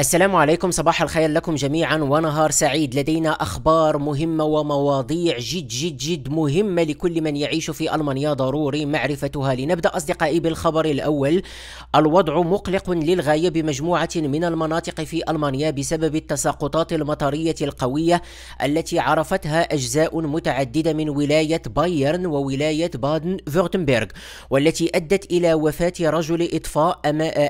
السلام عليكم صباح الخير لكم جميعا ونهار سعيد لدينا اخبار مهمه ومواضيع جد جد جد مهمه لكل من يعيش في المانيا ضروري معرفتها لنبدا اصدقائي بالخبر الاول الوضع مقلق للغايه بمجموعه من المناطق في المانيا بسبب التساقطات المطريه القويه التي عرفتها اجزاء متعدده من ولايه بايرن وولايه بادن فورتنبرغ والتي ادت الى وفاه رجل اطفاء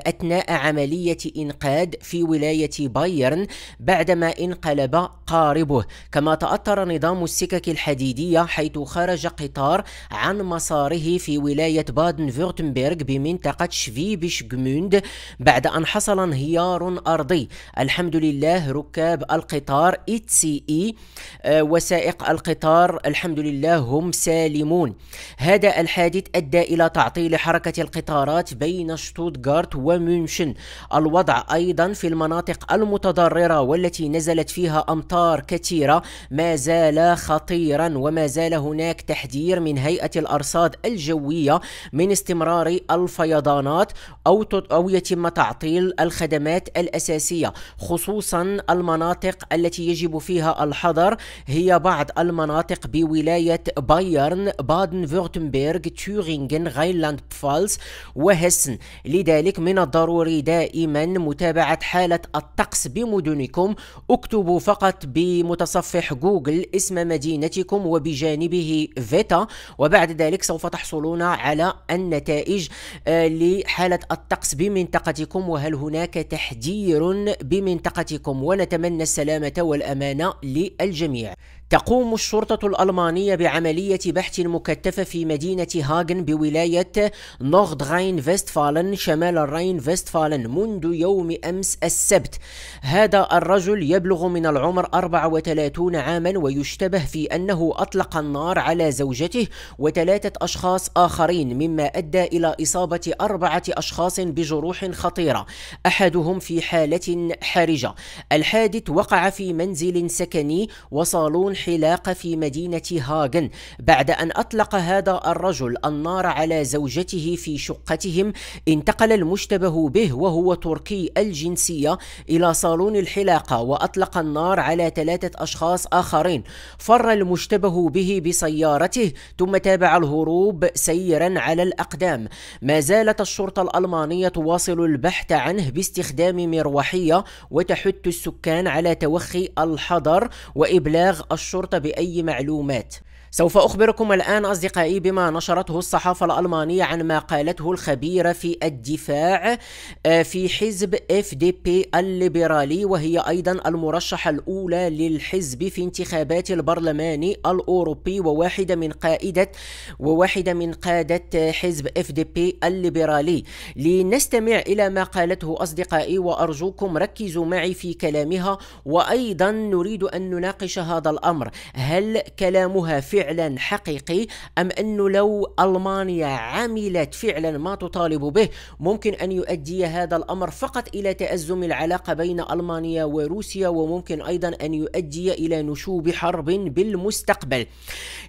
اثناء عمليه انقاذ في ولايه ولاية بايرن بعدما انقلب قاربه كما تأثر نظام السكك الحديدية حيث خرج قطار عن مساره في ولاية بادن فورتنبرغ بمنطقة شفيبش جموند بعد أن حصل انهيار أرضي الحمد لله ركاب القطار اتسي اي آه، وسائق القطار الحمد لله هم سالمون هذا الحادث أدى إلى تعطيل حركة القطارات بين شتوتغارت ومنشن الوضع أيضا في الم المناطق المتضررة والتي نزلت فيها أمطار كثيرة ما زال خطيرا وما زال هناك تحذير من هيئة الأرصاد الجوية من استمرار الفيضانات أو أو يتم تعطيل الخدمات الأساسية خصوصا المناطق التي يجب فيها الحذر هي بعض المناطق بولاية بايرن بادن فورتنبرغ تورينغن غايلاند بفالس وهسن لذلك من الضروري دائما متابعة حالة مسألة الطقس بمدنكم اكتبوا فقط بمتصفح جوجل اسم مدينتكم وبجانبه فيتا وبعد ذلك سوف تحصلون على النتائج آه، لحالة الطقس بمنطقتكم وهل هناك تحذير بمنطقتكم ونتمنى السلامة والأمانة للجميع تقوم الشرطة الألمانية بعملية بحث مكثفة في مدينة هاغن بولاية نوغد غاين فيستفالن شمال الرين فيستفالن منذ يوم أمس السبت هذا الرجل يبلغ من العمر 34 عاما ويشتبه في أنه أطلق النار على زوجته وثلاثة أشخاص آخرين مما أدى إلى إصابة أربعة أشخاص بجروح خطيرة أحدهم في حالة حرجة الحادث وقع في منزل سكني وصالون الحلاق في مدينة هاغن بعد أن أطلق هذا الرجل النار على زوجته في شقتهم انتقل المشتبه به وهو تركي الجنسية إلى صالون الحلاقة وأطلق النار على ثلاثة أشخاص آخرين فر المشتبه به بسيارته ثم تابع الهروب سيرا على الأقدام ما زالت الشرطة الألمانية تواصل البحث عنه باستخدام مروحية وتحث السكان على توخي الحذر وإبلاغ الشرطة الشرطة بأي معلومات سوف أخبركم الآن أصدقائي بما نشرته الصحافة الألمانية عن ما قالته الخبيرة في الدفاع آه، في حزب اف دي بي الليبرالي وهي أيضا المرشحة الأولى للحزب في انتخابات البرلماني الأوروبي وواحدة من قائدة وواحدة من قادة حزب اف دي بي الليبرالي لنستمع إلى ما قالته أصدقائي وأرجوكم ركزوا معي في كلامها وأيضا نريد أن نناقش هذا الأمر هل كلامها فعلا فعلا حقيقي أم أنه لو ألمانيا عملت فعلا ما تطالب به ممكن أن يؤدي هذا الأمر فقط إلى تأزم العلاقة بين ألمانيا وروسيا وممكن أيضا أن يؤدي إلى نشوب حرب بالمستقبل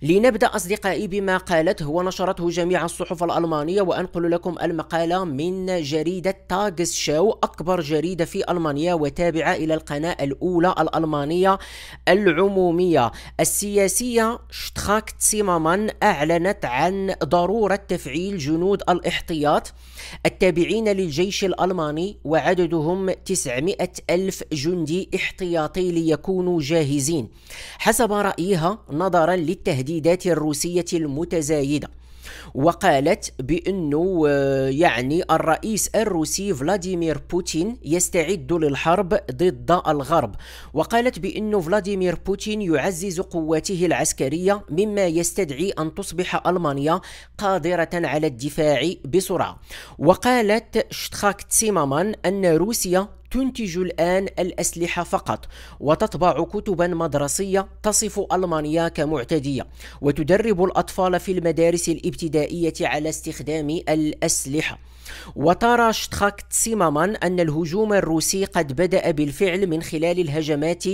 لنبدأ أصدقائي بما قالته ونشرته جميع الصحف الألمانية وأنقل لكم المقالة من جريدة تاغس شو أكبر جريدة في ألمانيا وتابعة إلى القناة الأولى الألمانية العمومية السياسية خاك تسيمامان أعلنت عن ضرورة تفعيل جنود الاحتياط التابعين للجيش الألماني وعددهم 900 ألف جندي احتياطي ليكونوا جاهزين حسب رأيها نظرا للتهديدات الروسية المتزايدة وقالت بأنه آه، يعني الرئيس الروسي فلاديمير بوتين يستعد للحرب ضد الغرب وقالت بأن فلاديمير بوتين يعزز قواته العسكرية مما يستدعي أن تصبح ألمانيا قادرة على الدفاع بسرعة وقالت شتخاك تسيمامان أن روسيا تنتج الآن الأسلحة فقط وتطبع كتبا مدرسية تصف ألمانيا كمعتدية وتدرب الأطفال في المدارس الابتدائية الغذائية على استخدام الأسلحة وترى شتخاك تسيمامان أن الهجوم الروسي قد بدأ بالفعل من خلال الهجمات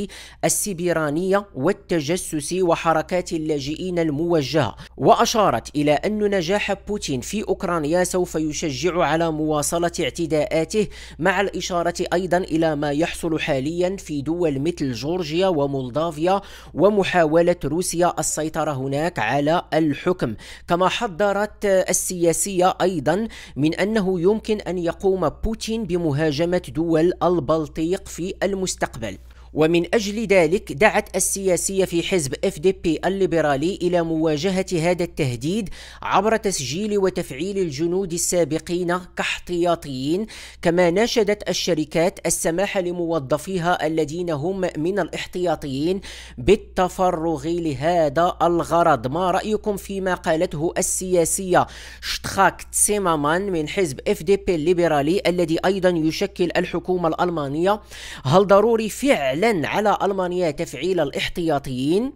السبيرانية والتجسس وحركات اللاجئين الموجهة وأشارت إلى أن نجاح بوتين في أوكرانيا سوف يشجع على مواصلة اعتداءاته مع الإشارة أيضا إلى ما يحصل حاليا في دول مثل جورجيا ومولدافيا ومحاولة روسيا السيطرة هناك على الحكم كما حذر الإشارات السياسية أيضا من أنه يمكن أن يقوم بوتين بمهاجمة دول البلطيق في المستقبل ومن أجل ذلك دعت السياسية في حزب FDP الليبرالي إلى مواجهة هذا التهديد عبر تسجيل وتفعيل الجنود السابقين كاحتياطيين كما ناشدت الشركات السماح لموظفيها الذين هم من الاحتياطيين بالتفرغ لهذا الغرض ما رأيكم فيما قالته السياسية شتخاك تسيمامان من حزب FDP الليبرالي الذي أيضا يشكل الحكومة الألمانية هل ضروري فعلا فعلا على ألمانيا تفعيل الاحتياطيين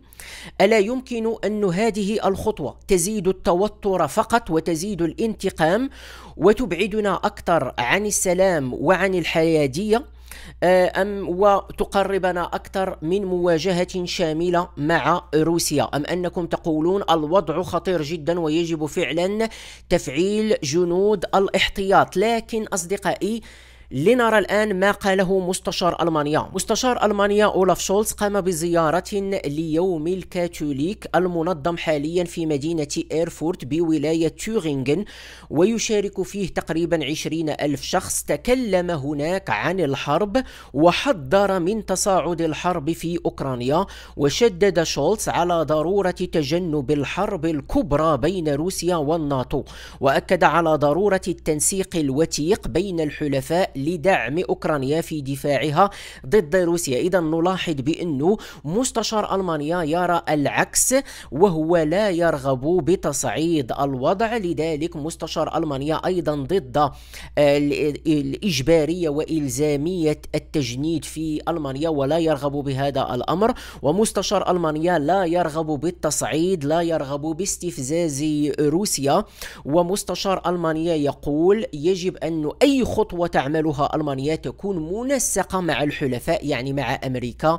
ألا يمكن أن هذه الخطوة تزيد التوتر فقط وتزيد الانتقام وتبعدنا أكثر عن السلام وعن الحيادية آه، أم وتقربنا أكثر من مواجهة شاملة مع روسيا أم أنكم تقولون الوضع خطير جدا ويجب فعلا تفعيل جنود الاحتياط لكن أصدقائي لنرى الآن ما قاله مستشار ألمانيا مستشار ألمانيا أولاف شولز قام بزيارة ليوم الكاثوليك المنظم حاليا في مدينة إيرفورت بولاية تورينغن ويشارك فيه تقريبا عشرين ألف شخص تكلم هناك عن الحرب وحذر من تصاعد الحرب في أوكرانيا وشدد شولز على ضرورة تجنب الحرب الكبرى بين روسيا والناتو وأكد على ضرورة التنسيق الوثيق بين الحلفاء لدعم أوكرانيا في دفاعها ضد روسيا إذا نلاحظ بأنه مستشار ألمانيا يرى العكس وهو لا يرغب بتصعيد الوضع لذلك مستشار ألمانيا أيضا ضد آه، الإجبارية وإلزامية التجنيد في ألمانيا ولا يرغب بهذا الأمر ومستشار ألمانيا لا يرغب بالتصعيد لا يرغب باستفزاز روسيا ومستشار ألمانيا يقول يجب أن أي خطوة تعمل تشملها ألمانيا تكون منسقة مع الحلفاء يعني مع أمريكا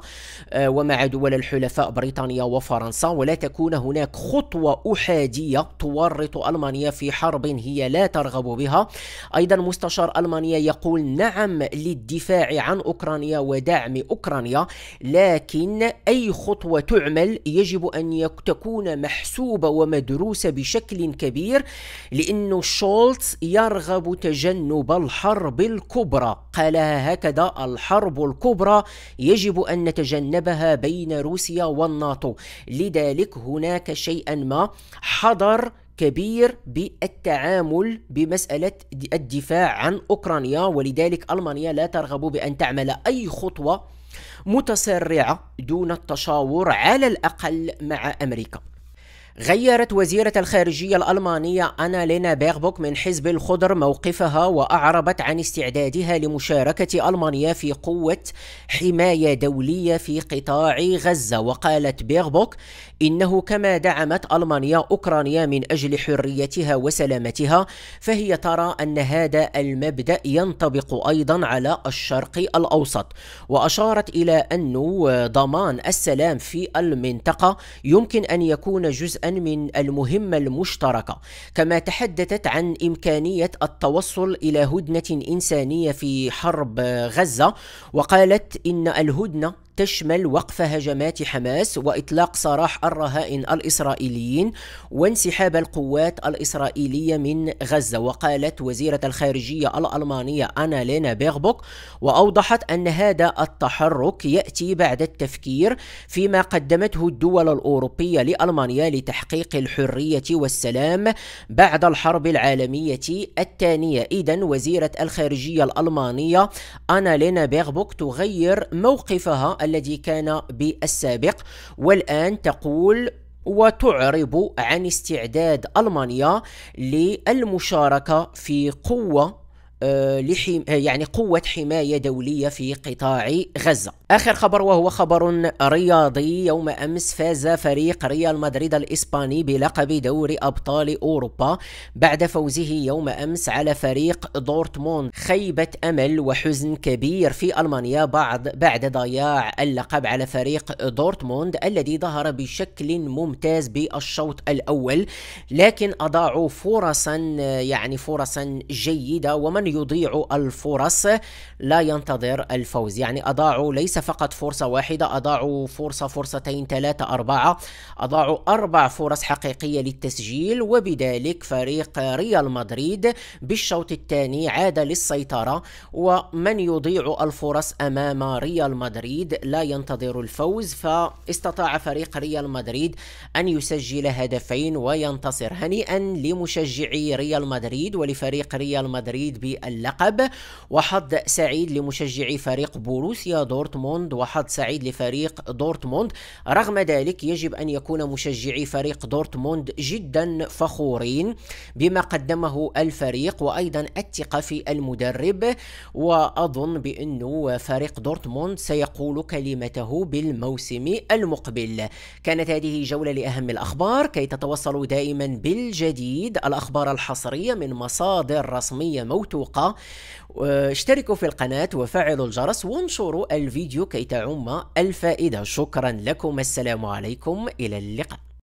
آه، ومع دول الحلفاء بريطانيا وفرنسا ولا تكون هناك خطوة أحادية تورط ألمانيا في حرب هي لا ترغب بها أيضا مستشار ألمانيا يقول نعم للدفاع عن أوكرانيا ودعم أوكرانيا لكن أي خطوة تعمل يجب أن تكون محسوبة ومدروسة بشكل كبير لأن شولتز يرغب تجنب الحرب الكبرى الكبرى قالها هكذا الحرب الكبرى يجب أن نتجنبها بين روسيا والناتو لذلك هناك شيئا ما حضر كبير بالتعامل بمسألة الدفاع عن أوكرانيا ولذلك ألمانيا لا ترغب بأن تعمل أي خطوة متسرعة دون التشاور على الأقل مع أمريكا غيرت وزيرة الخارجية الألمانية أنا لينا بيربوك من حزب الخضر موقفها وأعربت عن استعدادها لمشاركة ألمانيا في قوة حماية دولية في قطاع غزة وقالت بيربوك إنه كما دعمت ألمانيا أوكرانيا من أجل حريتها وسلامتها فهي ترى أن هذا المبدأ ينطبق أيضا على الشرق الأوسط وأشارت إلى أن ضمان السلام في المنطقة يمكن أن يكون جزء من المهمة المشتركة كما تحدثت عن إمكانية التوصل إلى هدنة إنسانية في حرب غزة وقالت إن الهدنة تشمل وقف هجمات حماس وإطلاق سراح الرهائن الإسرائيليين وانسحاب القوات الإسرائيلية من غزة وقالت وزيرة الخارجية الألمانية أنا لينا بيغبوك وأوضحت أن هذا التحرك يأتي بعد التفكير فيما قدمته الدول الأوروبية لألمانيا لتحقيق الحرية والسلام بعد الحرب العالمية الثانية إذا وزيرة الخارجية الألمانية أنا لينا بيغبوك تغير موقفها الذي كان بالسابق والآن تقول وتعرب عن استعداد ألمانيا للمشاركة في قوة آه، يعني قوة حماية دولية في قطاع غزة آخر خبر وهو خبر رياضي يوم أمس فاز فريق ريال مدريد الإسباني بلقب دوري أبطال أوروبا بعد فوزه يوم أمس على فريق دورتموند خيبة أمل وحزن كبير في ألمانيا بعد بعد ضياع اللقب على فريق دورتموند الذي ظهر بشكل ممتاز بالشوط الأول لكن أضاعوا فرصا يعني فرصا جيدة ومن يضيع الفرص لا ينتظر الفوز يعني أضاعوا ليس فقط فرصة واحدة أضاعوا فرصة فرصتين ثلاثة أربعة أضاعوا أربع فرص حقيقية للتسجيل وبذلك فريق ريال مدريد بالشوط الثاني عاد للسيطرة ومن يضيع الفرص أمام ريال مدريد لا ينتظر الفوز فاستطاع فريق ريال مدريد أن يسجل هدفين وينتصر هنيئا لمشجعي ريال مدريد ولفريق ريال مدريد باللقب وحظ سعيد لمشجعي فريق بوروسيا دورتموند دورتموند وحظ سعيد لفريق دورتموند رغم ذلك يجب أن يكون مشجعي فريق دورتموند جدا فخورين بما قدمه الفريق وأيضا الثقة في المدرب وأظن بأنه فريق دورتموند سيقول كلمته بالموسم المقبل كانت هذه جولة لأهم الأخبار كي تتوصلوا دائما بالجديد الأخبار الحصرية من مصادر رسمية موثوقة اشتركوا في القناة وفعلوا الجرس وانشروا الفيديو الفيديو كي تعم الفائدة شكرا لكم السلام عليكم إلى اللقاء